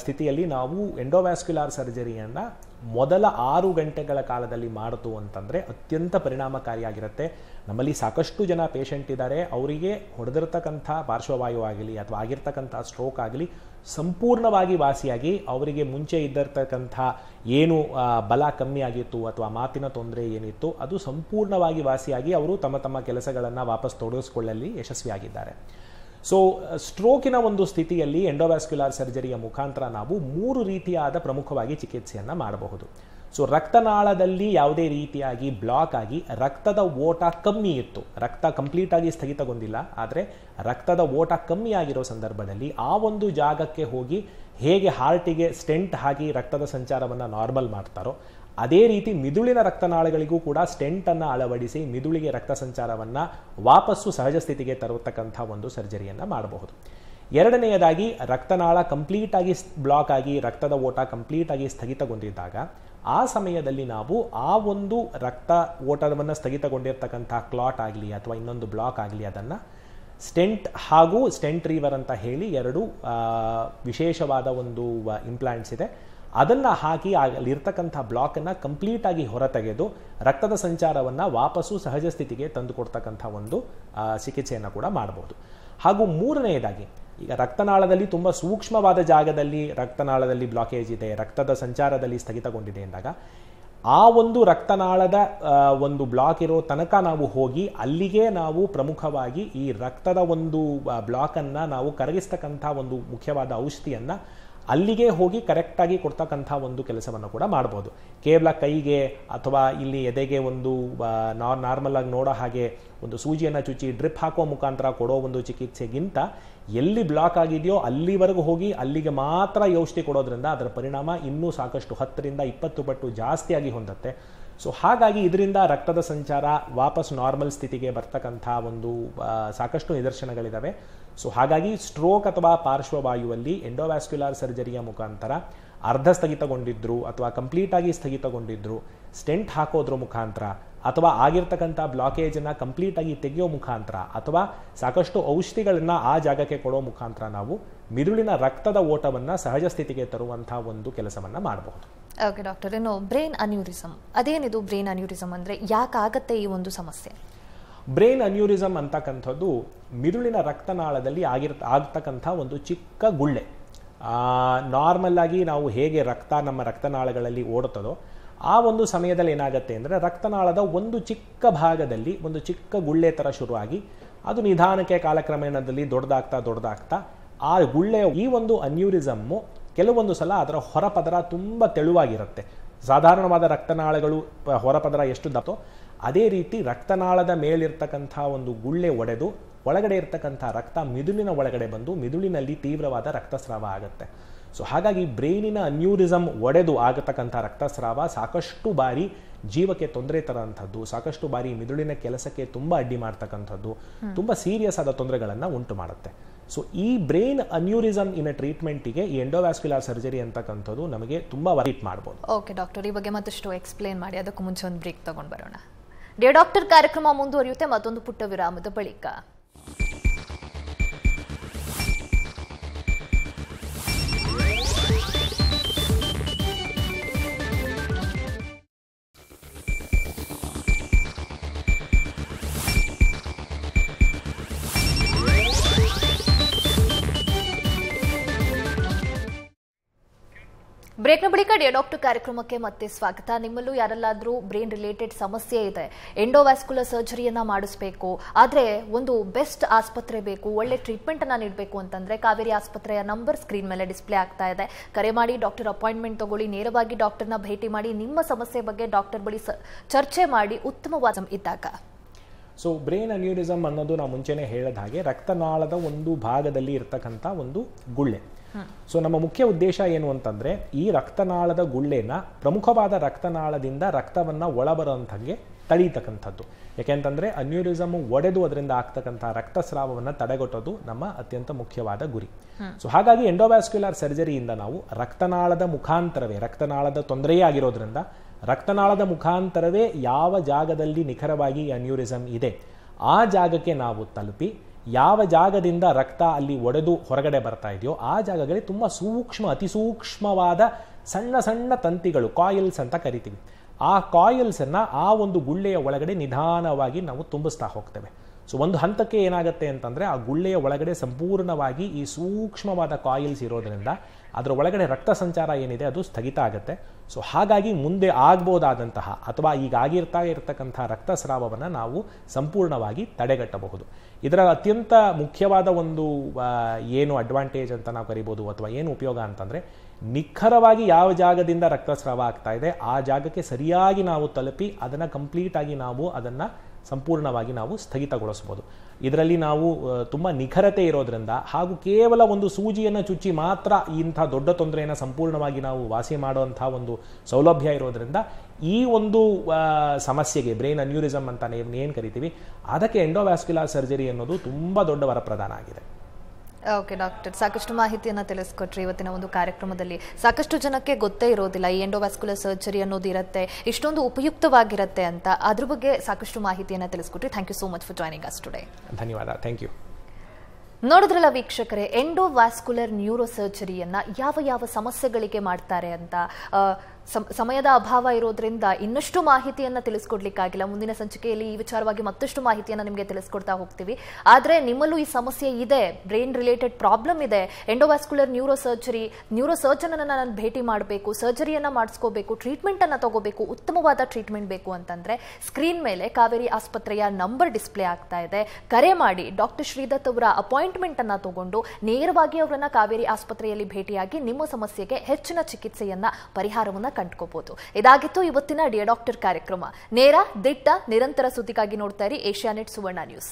Speaker 2: ಸ್ಥಿತಿಯಲ್ಲಿ ನಾವು ಎಂಡೋವ್ಯಾಸ್ಕ್ಯುಲಾರ್ ಸರ್ಜರಿಯನ್ನು ಮೊದಲ ಆರು ಗಂಟೆಗಳ ಕಾಲದಲ್ಲಿ ಮಾಡಿತು ಅಂತಂದರೆ ಅತ್ಯಂತ ಪರಿಣಾಮಕಾರಿಯಾಗಿರುತ್ತೆ ನಮ್ಮಲ್ಲಿ ಸಾಕಷ್ಟು ಜನ ಪೇಷಂಟ್ ಇದ್ದಾರೆ ಅವರಿಗೆ ಹೊಡೆದಿರ್ತಕ್ಕಂಥ ಪಾರ್ಶ್ವವಾಯು ಆಗಲಿ ಅಥವಾ ಆಗಿರ್ತಕ್ಕಂಥ ಸ್ಟ್ರೋಕ್ ಆಗಲಿ ಸಂಪೂರ್ಣವಾಗಿ ವಾಸಿಯಾಗಿ ಅವರಿಗೆ ಮುಂಚೆ ಇದ್ದಿರ್ತಕ್ಕಂಥ ಏನು ಬಲ ಕಮ್ಮಿ ಆಗಿತ್ತು ಅಥವಾ ಮಾತಿನ ತೊಂದರೆ ಏನಿತ್ತು ಅದು ಸಂಪೂರ್ಣವಾಗಿ ವಾಸಿಯಾಗಿ ಅವರು ತಮ್ಮ ತಮ್ಮ ಕೆಲಸಗಳನ್ನು ವಾಪಸ್ ತೊಡಗಿಸ್ಕೊಳ್ಳಲ್ಲಿ ಯಶಸ್ವಿಯಾಗಿದ್ದಾರೆ ಸೊ ಸ್ಟ್ರೋಕಿನ uh, ಒಂದು ಸ್ಥಿತಿಯಲ್ಲಿ ಎಂಡೋವ್ಯಾಸ್ಕ್ಯುಲಾರ್ ಸರ್ಜರಿಯ ಮುಖಾಂತರ ನಾವು ಮೂರು ರೀತಿಯಾದ ಪ್ರಮುಖವಾಗಿ ಚಿಕಿತ್ಸೆಯನ್ನು ಮಾಡಬಹುದು ಸೊ ರಕ್ತನಾಳದಲ್ಲಿ ಯಾವುದೇ ರೀತಿಯಾಗಿ ಬ್ಲಾಕ್ ಆಗಿ ರಕ್ತದ ಓಟ ಕಮ್ಮಿ ಇತ್ತು ರಕ್ತ ಕಂಪ್ಲೀಟಾಗಿ ಸ್ಥಗಿತಗೊಂಡಿಲ್ಲ ಆದರೆ ರಕ್ತದ ಓಟ ಕಮ್ಮಿ ಆಗಿರೋ ಸಂದರ್ಭದಲ್ಲಿ ಆ ಒಂದು ಜಾಗಕ್ಕೆ ಹೋಗಿ ಹೇಗೆ ಹಾರ್ಟಿಗೆ ಸ್ಟೆಂಟ್ ಹಾಕಿ ರಕ್ತದ ಸಂಚಾರವನ್ನು ನಾರ್ಮಲ್ ಮಾಡ್ತಾರೋ ಅದೇ ರೀತಿ ಮಿದುಳಿನ ರಕ್ತನಾಳಗಳಿಗೂ ಕೂಡ ಸ್ಟೆಂಟನ್ನು ಅಳವಡಿಸಿ ಮಿದುಳಿಗೆ ರಕ್ತ ಸಂಚಾರವನ್ನು ವಾಪಸ್ಸು ಸಹಜ ಸ್ಥಿತಿಗೆ ತರತಕ್ಕಂಥ ಒಂದು ಸರ್ಜರಿಯನ್ನು ಮಾಡಬಹುದು ಎರಡನೆಯದಾಗಿ ರಕ್ತನಾಳ ಕಂಪ್ಲೀಟಾಗಿ ಬ್ಲಾಕ್ ಆಗಿ ರಕ್ತದ ಓಟ ಕಂಪ್ಲೀಟಾಗಿ ಸ್ಥಗಿತಗೊಂಡಿದ್ದಾಗ ಆ ಸಮಯದಲ್ಲಿ ನಾವು ಆ ಒಂದು ರಕ್ತ ಓಟವನ್ನು ಸ್ಥಗಿತಗೊಂಡಿರ್ತಕ್ಕಂಥ ಕ್ಲಾಟ್ ಆಗಲಿ ಅಥವಾ ಇನ್ನೊಂದು ಬ್ಲಾಕ್ ಆಗಲಿ ಅದನ್ನು ಸ್ಟೆಂಟ್ ಹಾಗೂ ಸ್ಟೆಂಟ್ ರೀವರ್ ಅಂತ ಹೇಳಿ ಎರಡು ವಿಶೇಷವಾದ ಒಂದು ಇಂಪ್ಲಾಂಟ್ಸ್ ಇದೆ ಅದನ್ನು ಹಾಕಿ ಅಲ್ಲಿರ್ತಕ್ಕಂಥ ಬ್ಲಾಕನ್ನು ಕಂಪ್ಲೀಟಾಗಿ ಹೊರತೆಗೆದು ರಕ್ತದ ಸಂಚಾರವನ್ನು ವಾಪಸ್ಸು ಸಹಜ ಸ್ಥಿತಿಗೆ ಕೊಡ್ತಕ್ಕಂಥ ಒಂದು ಚಿಕಿತ್ಸೆಯನ್ನು ಕೂಡ ಮಾಡಬಹುದು ಹಾಗೂ ಮೂರನೆಯದಾಗಿ ಈಗ ರಕ್ತನಾಳದಲ್ಲಿ ತುಂಬ ಸೂಕ್ಷ್ಮವಾದ ಜಾಗದಲ್ಲಿ ರಕ್ತನಾಳದಲ್ಲಿ ಬ್ಲಾಕೇಜ್ ಇದೆ ರಕ್ತದ ಸಂಚಾರದಲ್ಲಿ ಸ್ಥಗಿತಗೊಂಡಿದೆ ಎಂದಾಗ ಆ ಒಂದು ರಕ್ತನಾಳದ ಒಂದು ಬ್ಲಾಕ್ ಇರೋ ತನಕ ನಾವು ಹೋಗಿ ಅಲ್ಲಿಗೆ ನಾವು ಪ್ರಮುಖವಾಗಿ ಈ ರಕ್ತದ ಒಂದು ಬ್ಲಾಕನ್ನು ನಾವು ಕರಗಿಸ್ತಕ್ಕಂಥ ಒಂದು ಮುಖ್ಯವಾದ ಔಷಧಿಯನ್ನು ಅಲ್ಲಿಗೆ ಹೋಗಿ ಕರೆಕ್ಟಾಗಿ ಕೊಡ್ತಕ್ಕಂಥ ಒಂದು ಕೆಲಸವನ್ನು ಕೂಡ ಮಾಡ್ಬೋದು ಕೇವಲ ಕೈಗೆ ಅಥವಾ ಇಲ್ಲಿ ಎದೆಗೆ ಒಂದು ನಾರ್ಮಲ್ ಆಗಿ ನೋಡೋ ಹಾಗೆ ಒಂದು ಸೂಜಿಯನ್ನು ಚುಚ್ಚಿ ಡ್ರಿಪ್ ಹಾಕೋ ಮುಖಾಂತರ ಕೊಡೋ ಒಂದು ಚಿಕಿತ್ಸೆಗಿಂತ ಎಲ್ಲಿ ಬ್ಲಾಕ್ ಆಗಿದೆಯೋ ಅಲ್ಲಿವರೆಗೂ ಹೋಗಿ ಅಲ್ಲಿಗೆ ಮಾತ್ರ ಔಷಧಿ ಕೊಡೋದ್ರಿಂದ ಅದರ ಪರಿಣಾಮ ಇನ್ನೂ ಸಾಕಷ್ಟು ಹತ್ತರಿಂದ ಇಪ್ಪತ್ತು ಪಟ್ಟು ಜಾಸ್ತಿಯಾಗಿ ಹೊಂದುತ್ತೆ ಸೊ ಹಾಗಾಗಿ ಇದರಿಂದ ರಕ್ತದ ಸಂಚಾರ ವಾಪಸ್ ನಾರ್ಮಲ್ ಸ್ಥಿತಿಗೆ ಬರ್ತಕ್ಕಂಥ ಒಂದು ಸಾಕಷ್ಟು ನಿದರ್ಶನಗಳಿದ್ದಾವೆ ಸೊ ಹಾಗಾಗಿ ಸ್ಟ್ರೋಕ್ ಅಥವಾ ಪಾರ್ಶ್ವವಾಯುವಲ್ಲಿ ಎಂಡೋವ್ಯಾಸ್ಕ್ಯುಲಾರ್ ಸರ್ಜರಿಯ ಮುಖಾಂತರ ಅರ್ಧ ಸ್ಥಗಿತಗೊಂಡಿದ್ದರು ಅಥವಾ ಕಂಪ್ಲೀಟಾಗಿ ಸ್ಥಗಿತಗೊಂಡಿದ್ದರು ಸ್ಟೆಂಟ್ ಹಾಕೋದ್ರ ಮುಖಾಂತರ ಅಥವಾ ಆಗಿರ್ತಕ್ಕಂಥ ಬ್ಲಾಕೇಜನ್ನು ಕಂಪ್ಲೀಟಾಗಿ ತೆಗೆಯೋ ಮುಖಾಂತರ ಅಥವಾ ಸಾಕಷ್ಟು ಔಷಧಿಗಳನ್ನು ಆ ಜಾಗಕ್ಕೆ ಕೊಡೋ ಮುಖಾಂತರ ನಾವು ಮಿದುಳಿನ ರಕ್ತದ ಓಟವನ್ನು ಸಹಜ ಸ್ಥಿತಿಗೆ ತರುವಂಥ ಒಂದು ಕೆಲಸವನ್ನು ಮಾಡಬಹುದು
Speaker 1: ಓಕೆ ಡಾಕ್ಟರ್ ಇನ್ನು ಬ್ರೈನ್ ಅನ್ಯೂರಿಸಮ್ ಅದೇನಿದು ಬ್ರೈನ್ ಅನ್ಯೂರಿಸಮ್ ಅಂದರೆ ಯಾಕಾಗತ್ತೆ ಈ ಒಂದು ಸಮಸ್ಯೆ
Speaker 2: ಬ್ರೈನ್ ಅನ್ಯೂರಿಸಮ್ ಅಂತಕ್ಕಂಥದ್ದು ಮಿದುಳಿನ ರಕ್ತನಾಳದಲ್ಲಿ ಆಗಿರ್ ಆಗ್ತಕ್ಕಂಥ ಒಂದು ಚಿಕ್ಕ ಗುಳ್ಳೆ ನಾರ್ಮಲ್ ಆಗಿ ನಾವು ಹೇಗೆ ರಕ್ತ ನಮ್ಮ ರಕ್ತನಾಳಗಳಲ್ಲಿ ಓಡುತ್ತದೋ ಆ ಒಂದು ಸಮಯದಲ್ಲಿ ಏನಾಗುತ್ತೆ ಅಂದರೆ ರಕ್ತನಾಳದ ಒಂದು ಚಿಕ್ಕ ಭಾಗದಲ್ಲಿ ಒಂದು ಚಿಕ್ಕ ಗುಳ್ಳೆ ಥರ ಶುರುವಾಗಿ ಅದು ನಿಧಾನಕ್ಕೆ ಕಾಲಕ್ರಮೇಣದಲ್ಲಿ ದೊಡ್ಡದಾಗ್ತಾ ದೊಡ್ಡದಾಗ್ತಾ ಆ ಗುಳ್ಳೆಯ ಈ ಒಂದು ಅನ್ಯೂರಿಸಮ್ಮು ಕೆಲವೊಂದು ಸಲ ಅದರ ಹೊರಪದರ ತುಂಬ ತೆಳುವಾಗಿರುತ್ತೆ ಸಾಧಾರಣವಾದ ರಕ್ತನಾಳಗಳು ಹೊರಪದರ ಎಷ್ಟು ದತ್ತೋ ಅದೇ ರೀತಿ ರಕ್ತನಾಳದ ಮೇಲಿರ್ತಕ್ಕಂಥ ಒಂದು ಗುಳ್ಳೆ ಒಡೆದು ಒಳಗಡೆ ಇರ್ತಕ್ಕಂಥ ರಕ್ತ ಮಿದುಳಿನ ಒಳಗಡೆ ಬಂದು ಮಿದುಳಿನಲ್ಲಿ ತೀವ್ರವಾದ ರಕ್ತಸ್ರಾವ ಆಗುತ್ತೆ ಸೊ ಹಾಗಾಗಿ ಬ್ರೈನಿನ ಅನ್ಯೂರಿಸಮ್ ಒಡೆದು ಆಗತಕ್ಕಂಥ ರಕ್ತಸ್ರಾವ ಸಾಕಷ್ಟು ಬಾರಿ ಜೀವಕ್ಕೆ ತೊಂದರೆ ತರಂಥದ್ದು ಸಾಕಷ್ಟು ಬಾರಿ ಮಿದುಳಿನ ಕೆಲಸಕ್ಕೆ ತುಂಬ ಅಡ್ಡಿ ಮಾಡ್ತಕ್ಕಂಥದ್ದು ತುಂಬ ಸೀರಿಯಸ್ ಆದ ತೊಂದರೆಗಳನ್ನು ಉಂಟು ಮಾಡುತ್ತೆ ಸೊ ಈ ಬ್ರೈನ್ ಅನ್ಯೂರಿಸಮ್ ಇನ್ ಟ್ರೀಟ್ಮೆಂಟಿಗೆ ಈ ಎಂಡೋವ್ಯಾಸ್ಕ್ಯುಲಾರ್ ಸರ್ಜರಿ ಅಂತಕ್ಕಂಥದ್ದು ನಮಗೆ ತುಂಬ ವರೀಟ್
Speaker 1: ಮಾಡ್ಬೋದು ಓಕೆ ಡಾಕ್ಟರ್ ಈ ಬಗ್ಗೆ ಮತ್ತಷ್ಟು ಎಕ್ಸ್ಪ್ಲೇನ್ ಮಾಡಿ ಅದಕ್ಕೂ ಮುಂಚೆ ಒಂದು ಬ್ರೇಕ್ ತಗೊಂಡು ಬರೋಣ ಡೇ ಡಾಕ್ಟರ್ ಕಾರ್ಯಕ್ರಮ ಮುಂದುವರಿಯುತ್ತೆ ಮತ್ತೊಂದು ಪುಟ್ಟ ವಿರಾಮದ ಬಳಿಕ ಬ್ರೇಕ್ನ ಬಳಿಕ ಡಿಯೋ ಡಾಕ್ಟರ್ ಕಾರ್ಯಕ್ರಮಕ್ಕೆ ಮತ್ತೆ ಸ್ವಾಗತ ನಿಮ್ಮಲ್ಲೂ ಯಾರಲ್ಲಾದರೂ ಬ್ರೈನ್ ರಿಲೇಟೆಡ್ ಸಮಸ್ಯೆ ಇದೆ ಎಂಡೋವ್ಯಾಸ್ಕುಲರ್ ಸರ್ಜರಿಯನ್ನು ಮಾಡಿಸ್ಬೇಕು ಆದರೆ ಒಂದು ಬೆಸ್ಟ್ ಆಸ್ಪತ್ರೆ ಬೇಕು ಒಳ್ಳೆ ಟ್ರೀಟ್ಮೆಂಟನ್ನು ನೀಡಬೇಕು ಅಂತಂದರೆ ಕಾವೇರಿ ಆಸ್ಪತ್ರೆಯ ನಂಬರ್ ಸ್ಕ್ರೀನ್ ಮೇಲೆ ಡಿಸ್ಪ್ಲೇ ಆಗ್ತಾ ಇದೆ ಕರೆ ಮಾಡಿ ಡಾಕ್ಟರ್ ಅಪಾಯಿಂಟ್ಮೆಂಟ್ ತಗೊಳ್ಳಿ ನೇರವಾಗಿ ಡಾಕ್ಟರ್ನ ಭೇಟಿ ಮಾಡಿ ನಿಮ್ಮ ಸಮಸ್ಯೆ ಬಗ್ಗೆ ಡಾಕ್ಟರ್ ಬಳಿ ಚರ್ಚೆ ಮಾಡಿ ಉತ್ತಮವಾದ ಇದ್ದಾಗ
Speaker 2: ಸೊ ಬ್ರೈನ್ ಅನ್ಯೂರಿಸಮ್ ಅನ್ನೋದು ನಾವು ಮುಂಚೆನೇ ಹೇಳದ ಹಾಗೆ ರಕ್ತನಾಳದ ಒಂದು ಭಾಗದಲ್ಲಿ ಇರತಕ್ಕಂಥ ಒಂದು ಗುಳ್ಳೆ ಸೊ ನಮ್ಮ ಮುಖ್ಯ ಉದ್ದೇಶ ಏನು ಅಂತಂದ್ರೆ ಈ ರಕ್ತನಾಳದ ಗುಳ್ಳೆನ ಪ್ರಮುಖವಾದ ರಕ್ತನಾಳದಿಂದ ರಕ್ತವನ್ನು ಒಳಬರೋಂಥಂಗೆ ತಳೀತಕ್ಕಂಥದ್ದು ಯಾಕೆಂತಂದ್ರೆ ಅನ್ಯೂರಿಸಮ್ ಒಡೆದು ಅದರಿಂದ ಆಗ್ತಕ್ಕಂತಹ ರಕ್ತಸ್ರಾವವನ್ನು ತಡೆಗಟ್ಟೋದು ನಮ್ಮ ಅತ್ಯಂತ ಮುಖ್ಯವಾದ ಗುರಿ ಸೊ ಹಾಗಾಗಿ ಎಂಡೋವ್ಯಾಸ್ಕ್ಯುಲರ್ ಸರ್ಜರಿಯಿಂದ ನಾವು ರಕ್ತನಾಳದ ಮುಖಾಂತರವೇ ರಕ್ತನಾಳದ ತೊಂದರೆಯೇ ಆಗಿರೋದ್ರಿಂದ ರಕ್ತನಾಳದ ಮುಖಾಂತರವೇ ಯಾವ ಜಾಗದಲ್ಲಿ ನಿಖರವಾಗಿ ಅನ್ಯೂರಿಸಮ್ ಇದೆ ಆ ಜಾಗಕ್ಕೆ ನಾವು ತಲುಪಿ ಯಾವ ಜಾಗದಿಂದ ರಕ್ತ ಅಲ್ಲಿ ಒಡೆದು ಹೊರಗಡೆ ಬರ್ತಾ ಇದೆಯೋ ಆ ಜಾಗಗಳಲ್ಲಿ ತುಂಬ ಸೂಕ್ಷ್ಮ ಅತಿ ಸೂಕ್ಷ್ಮವಾದ ಸಣ್ಣ ಸಣ್ಣ ತಂತಿಗಳು ಕಾಯಿಲ್ಸ್ ಅಂತ ಕರಿತೀವಿ ಆ ಕಾಯಿಲ್ಸನ್ನು ಆ ಒಂದು ಗುಳ್ಳೆಯ ಒಳಗಡೆ ನಿಧಾನವಾಗಿ ನಾವು ತುಂಬಿಸ್ತಾ ಹೋಗ್ತೇವೆ ಸೊ ಒಂದು ಹಂತಕ್ಕೆ ಏನಾಗುತ್ತೆ ಅಂತಂದರೆ ಆ ಗುಳ್ಳೆಯ ಒಳಗಡೆ ಸಂಪೂರ್ಣವಾಗಿ ಈ ಸೂಕ್ಷ್ಮವಾದ ಕಾಯಿಲ್ಸ್ ಇರೋದರಿಂದ ಅದರ ಒಳಗಡೆ ರಕ್ತ ಸಂಚಾರ ಏನಿದೆ ಅದು ಸ್ಥಗಿತ ಆಗುತ್ತೆ ಸೊ ಹಾಗಾಗಿ ಮುಂದೆ ಆಗ್ಬೋದಾದಂತಹ ಅಥವಾ ಈಗ ಆಗಿರ್ತಾ ಇರತಕ್ಕಂಥ ರಕ್ತಸ್ರಾವವನ್ನು ನಾವು ಸಂಪೂರ್ಣವಾಗಿ ತಡೆಗಟ್ಟಬಹುದು ಇದರ ಅತ್ಯಂತ ಮುಖ್ಯವಾದ ಒಂದು ಏನು ಅಡ್ವಾಂಟೇಜ್ ಅಂತ ನಾವು ಕರಿಬೋದು ಅಥವಾ ಏನು ಉಪಯೋಗ ಅಂತಂದರೆ ನಿಖರವಾಗಿ ಯಾವ ಜಾಗದಿಂದ ರಕ್ತಸ್ರಾವ ಆಗ್ತಾ ಇದೆ ಆ ಜಾಗಕ್ಕೆ ಸರಿಯಾಗಿ ನಾವು ತಲುಪಿ ಅದನ್ನು ಕಂಪ್ಲೀಟಾಗಿ ನಾವು ಅದನ್ನು ಸಂಪೂರ್ಣವಾಗಿ ನಾವು ಸ್ಥಗಿತಗೊಳಿಸ್ಬೋದು ಇದರಲ್ಲಿ ನಾವು ತುಂಬ ನಿಖರತೆ ಇರೋದ್ರಿಂದ ಹಾಗೂ ಕೇವಲ ಒಂದು ಸೂಜಿಯನ್ನು ಚುಚ್ಚಿ ಮಾತ್ರ ಇಂಥ ದೊಡ್ಡ ತೊಂದರೆಯನ್ನು ಸಂಪೂರ್ಣವಾಗಿ ನಾವು ವಾಸಿ ಮಾಡುವಂಥ ಒಂದು ಸೌಲಭ್ಯ ಇರೋದ್ರಿಂದ ಈ ಒಂದು ಸಮಸ್ಯೆಗೆ ಬ್ರೈನ್ ಅನ್ಯೂರಿಸಮ್ ಅಂತ ಏನು ಕರಿತೀವಿ ಅದಕ್ಕೆ ಎಂಡೋವ್ಯಾಸ್ಕ್ಯುಲಾರ್ ಸರ್ಜರಿ ಅನ್ನೋದು ತುಂಬ ದೊಡ್ಡ ವರಪ್ರದಾನ ಆಗಿದೆ
Speaker 1: ಓಕೆ ಡಾಕ್ಟರ್ ಸಾಕಷ್ಟು ಮಾಹಿತಿಯನ್ನು ತಿಳಿಸ್ಕೊಟ್ರಿ ಇವತ್ತಿನ ಒಂದು ಕಾರ್ಯಕ್ರಮದಲ್ಲಿ ಸಾಕಷ್ಟು ಜನಕ್ಕೆ ಗೊತ್ತೇ ಇರೋದಿಲ್ಲ ಈ ಎಂಡೋವ್ಯಾಸ್ಕುಲರ್ ಸರ್ಜರಿ ಅನ್ನೋದು ಇರುತ್ತೆ ಇಷ್ಟೊಂದು ಉಪಯುಕ್ತವಾಗಿರುತ್ತೆ ಅಂತ ಅದ್ರ ಬಗ್ಗೆ ಸಾಕಷ್ಟು ಮಾಹಿತಿಯನ್ನು ತಿಳಿಸ್ಕೊಟ್ರಿ thank you so much for joining us today
Speaker 2: ಧನ್ಯವಾದ ಥ್ಯಾಂಕ್ ಯು
Speaker 1: ನೋಡಿದ್ರಲ್ಲ ವೀಕ್ಷಕರೇ ಎಂಡೋವ್ಯಾಸ್ಕುಲರ್ ನ್ಯೂರೋ ಸರ್ಜರಿಯನ್ನು ಯಾವ ಯಾವ ಸಮಸ್ಯೆಗಳಿಗೆ ಮಾಡ್ತಾರೆ ಅಂತ ಸಮಯದ ಅಭಾವ ಇರೋದ್ರಿಂದ ಇನ್ನಷ್ಟು ಮಾಹಿತಿಯನ್ನು ತಿಳಿಸ್ಕೊಡ್ಲಿಕ್ಕಾಗಿಲ್ಲ ಮುಂದಿನ ಸಂಚಿಕೆಯಲ್ಲಿ ಈ ವಿಚಾರವಾಗಿ ಮತ್ತಷ್ಟು ಮಾಹಿತಿಯನ್ನು ನಿಮಗೆ ತಿಳಿಸ್ಕೊಡ್ತಾ ಹೋಗ್ತೀವಿ ಆದರೆ ನಿಮ್ಮಲ್ಲೂ ಈ ಸಮಸ್ಯೆ ಇದೆ ಬ್ರೈನ್ ರಿಲೇಟೆಡ್ ಪ್ರಾಬ್ಲಮ್ ಇದೆ ಎಂಡೋವ್ಯಾಸ್ಕ್ಯುಲರ್ ನ್ಯೂರೋ ಸರ್ಜರಿ ನ್ಯೂರೋ ಸರ್ಜನನ್ನು ನಾನು ಭೇಟಿ ಮಾಡಬೇಕು ಸರ್ಜರಿಯನ್ನು ಮಾಡಿಸ್ಕೋಬೇಕು ಟ್ರೀಟ್ಮೆಂಟನ್ನು ತಗೋಬೇಕು ಉತ್ತಮವಾದ ಟ್ರೀಟ್ಮೆಂಟ್ ಬೇಕು ಅಂತಂದರೆ ಸ್ಕ್ರೀನ್ ಮೇಲೆ ಕಾವೇರಿ ಆಸ್ಪತ್ರೆಯ ನಂಬರ್ ಡಿಸ್ಪ್ಲೇ ಆಗ್ತಾ ಇದೆ ಕರೆ ಮಾಡಿ ಡಾಕ್ಟರ್ ಶ್ರೀಧತ್ ಅವರ ಅಪಾಯಿಂಟ್ಮೆಂಟನ್ನು ತಗೊಂಡು ನೇರವಾಗಿ ಅವರನ್ನು ಕಾವೇರಿ ಆಸ್ಪತ್ರೆಯಲ್ಲಿ ಭೇಟಿಯಾಗಿ ನಿಮ್ಮ ಸಮಸ್ಯೆಗೆ ಹೆಚ್ಚಿನ ಚಿಕಿತ್ಸೆಯನ್ನು ಪರಿಹಾರವನ್ನು ಕಂಡ್ಕೋಬಹುದು ಇದಾಗಿತ್ತು ಇವತ್ತಿನ ಡಿಯ ಡಾಕ್ಟರ್ ಕಾರ್ಯಕ್ರಮ ನೇರ ದಿಟ್ಟ ನಿರಂತರ ಸುದ್ದಿಗಾಗಿ ನೋಡ್ತಾ ಇರಿ ಏಷ್ಯಾನೆಟ್ ಸುವರ್ಣ ನ್ಯೂಸ್